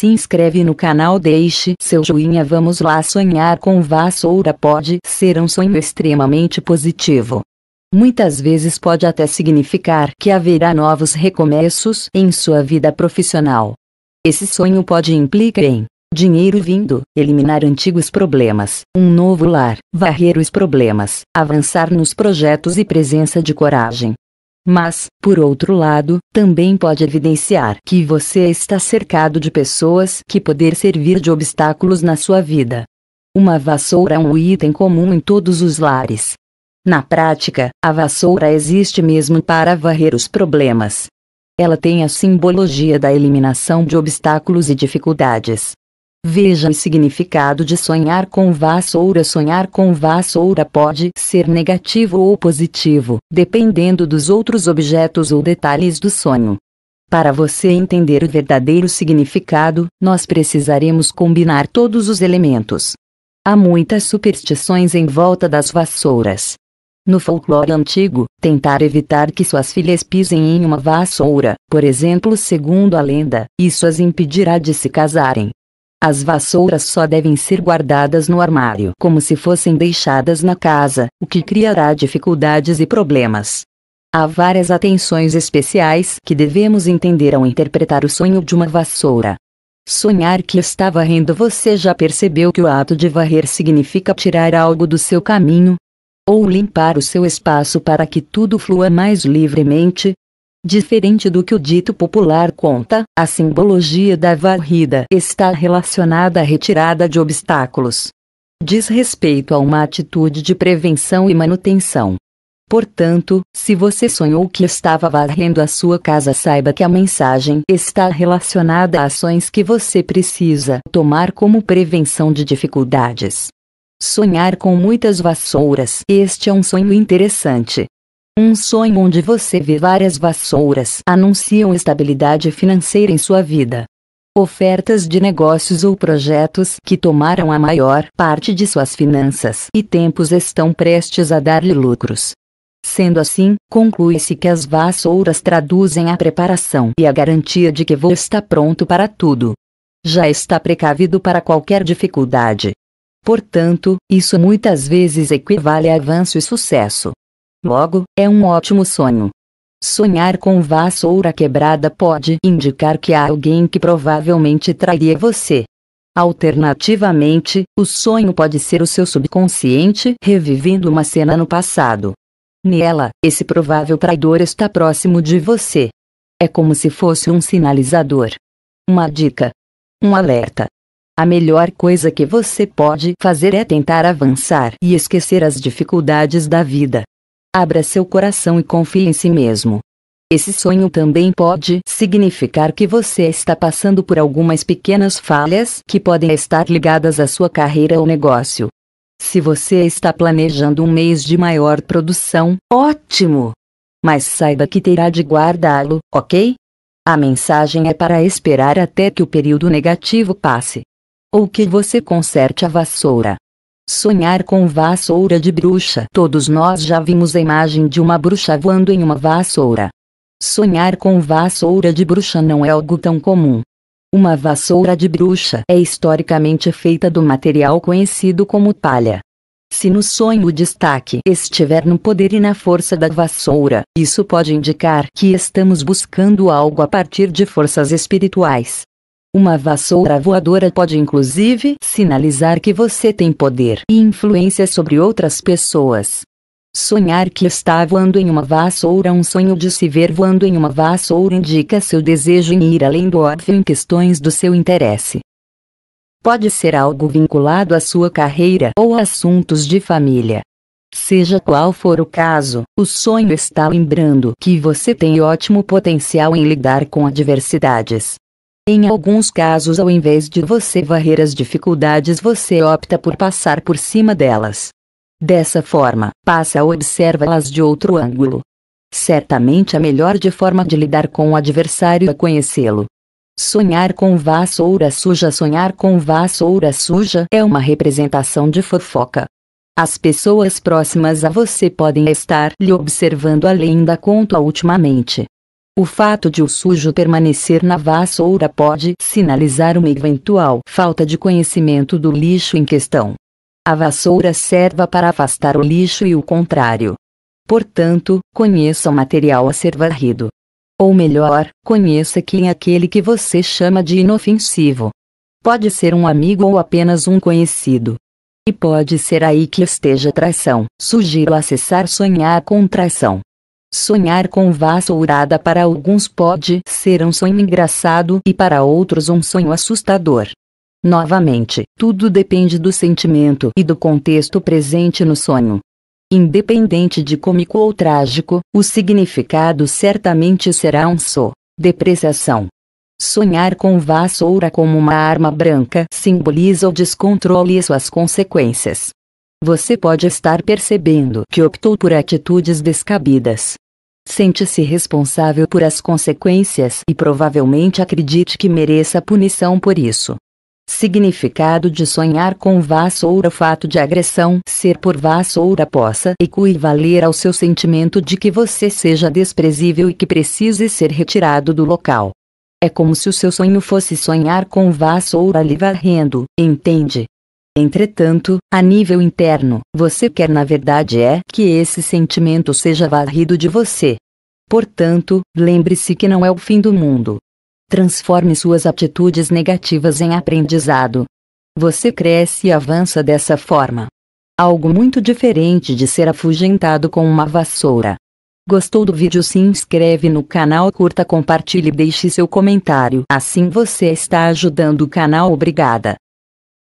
se inscreve no canal deixe seu joinha vamos lá sonhar com vassoura pode ser um sonho extremamente positivo. Muitas vezes pode até significar que haverá novos recomeços em sua vida profissional. Esse sonho pode implicar em dinheiro vindo, eliminar antigos problemas, um novo lar, varrer os problemas, avançar nos projetos e presença de coragem. Mas, por outro lado, também pode evidenciar que você está cercado de pessoas que poder servir de obstáculos na sua vida. Uma vassoura é um item comum em todos os lares. Na prática, a vassoura existe mesmo para varrer os problemas. Ela tem a simbologia da eliminação de obstáculos e dificuldades. Veja o significado de sonhar com vassoura. Sonhar com vassoura pode ser negativo ou positivo, dependendo dos outros objetos ou detalhes do sonho. Para você entender o verdadeiro significado, nós precisaremos combinar todos os elementos. Há muitas superstições em volta das vassouras. No folclore antigo, tentar evitar que suas filhas pisem em uma vassoura, por exemplo, segundo a lenda, isso as impedirá de se casarem. As vassouras só devem ser guardadas no armário como se fossem deixadas na casa, o que criará dificuldades e problemas. Há várias atenções especiais que devemos entender ao interpretar o sonho de uma vassoura. Sonhar que está varrendo você já percebeu que o ato de varrer significa tirar algo do seu caminho? Ou limpar o seu espaço para que tudo flua mais livremente? Diferente do que o dito popular conta, a simbologia da varrida está relacionada à retirada de obstáculos. Diz respeito a uma atitude de prevenção e manutenção. Portanto, se você sonhou que estava varrendo a sua casa, saiba que a mensagem está relacionada a ações que você precisa tomar como prevenção de dificuldades. Sonhar com muitas vassouras. Este é um sonho interessante, um sonho onde você vê várias vassouras anunciam estabilidade financeira em sua vida. Ofertas de negócios ou projetos que tomaram a maior parte de suas finanças e tempos estão prestes a dar-lhe lucros. Sendo assim, conclui-se que as vassouras traduzem a preparação e a garantia de que você está pronto para tudo. Já está precavido para qualquer dificuldade. Portanto, isso muitas vezes equivale a avanço e sucesso. Logo, é um ótimo sonho. Sonhar com vassoura quebrada pode indicar que há alguém que provavelmente trairia você. Alternativamente, o sonho pode ser o seu subconsciente revivendo uma cena no passado. Nela, esse provável traidor está próximo de você. É como se fosse um sinalizador. Uma dica. Um alerta. A melhor coisa que você pode fazer é tentar avançar e esquecer as dificuldades da vida. Abra seu coração e confie em si mesmo. Esse sonho também pode significar que você está passando por algumas pequenas falhas que podem estar ligadas à sua carreira ou negócio. Se você está planejando um mês de maior produção, ótimo! Mas saiba que terá de guardá-lo, ok? A mensagem é para esperar até que o período negativo passe. Ou que você conserte a vassoura. Sonhar com vassoura de bruxa. Todos nós já vimos a imagem de uma bruxa voando em uma vassoura. Sonhar com vassoura de bruxa não é algo tão comum. Uma vassoura de bruxa é historicamente feita do material conhecido como palha. Se no sonho o destaque estiver no poder e na força da vassoura, isso pode indicar que estamos buscando algo a partir de forças espirituais. Uma vassoura voadora pode inclusive sinalizar que você tem poder e influência sobre outras pessoas. Sonhar que está voando em uma vassoura, um sonho de se ver voando em uma vassoura indica seu desejo em ir além do óbvio em questões do seu interesse. Pode ser algo vinculado à sua carreira ou a assuntos de família. Seja qual for o caso, o sonho está lembrando que você tem ótimo potencial em lidar com adversidades. Em alguns casos, ao invés de você varrer as dificuldades, você opta por passar por cima delas. Dessa forma, passa ou observa-las de outro ângulo. Certamente a melhor de forma de lidar com o adversário é conhecê-lo. Sonhar com vassoura suja Sonhar com vassoura suja é uma representação de fofoca. As pessoas próximas a você podem estar lhe observando além da conta ultimamente. O fato de o sujo permanecer na vassoura pode sinalizar uma eventual falta de conhecimento do lixo em questão. A vassoura serva para afastar o lixo e o contrário. Portanto, conheça o material a ser varrido. Ou melhor, conheça quem é aquele que você chama de inofensivo. Pode ser um amigo ou apenas um conhecido. E pode ser aí que esteja traição. Sugiro acessar Sonhar com Traição. Sonhar com vassourada para alguns pode ser um sonho engraçado e para outros um sonho assustador. Novamente, tudo depende do sentimento e do contexto presente no sonho. Independente de cômico ou trágico, o significado certamente será um só: depreciação. Sonhar com vassoura como uma arma branca simboliza o descontrole e suas consequências você pode estar percebendo que optou por atitudes descabidas. Sente-se responsável por as consequências e provavelmente acredite que mereça punição por isso. Significado de sonhar com vassoura Fato de agressão ser por vassoura possa equivaler ao seu sentimento de que você seja desprezível e que precise ser retirado do local. É como se o seu sonho fosse sonhar com vassoura lhe varrendo, entende? Entretanto, a nível interno, você quer na verdade é que esse sentimento seja varrido de você. Portanto, lembre-se que não é o fim do mundo. Transforme suas atitudes negativas em aprendizado. Você cresce e avança dessa forma. Algo muito diferente de ser afugentado com uma vassoura. Gostou do vídeo? Se inscreve no canal, curta, compartilhe e deixe seu comentário. Assim você está ajudando o canal. Obrigada.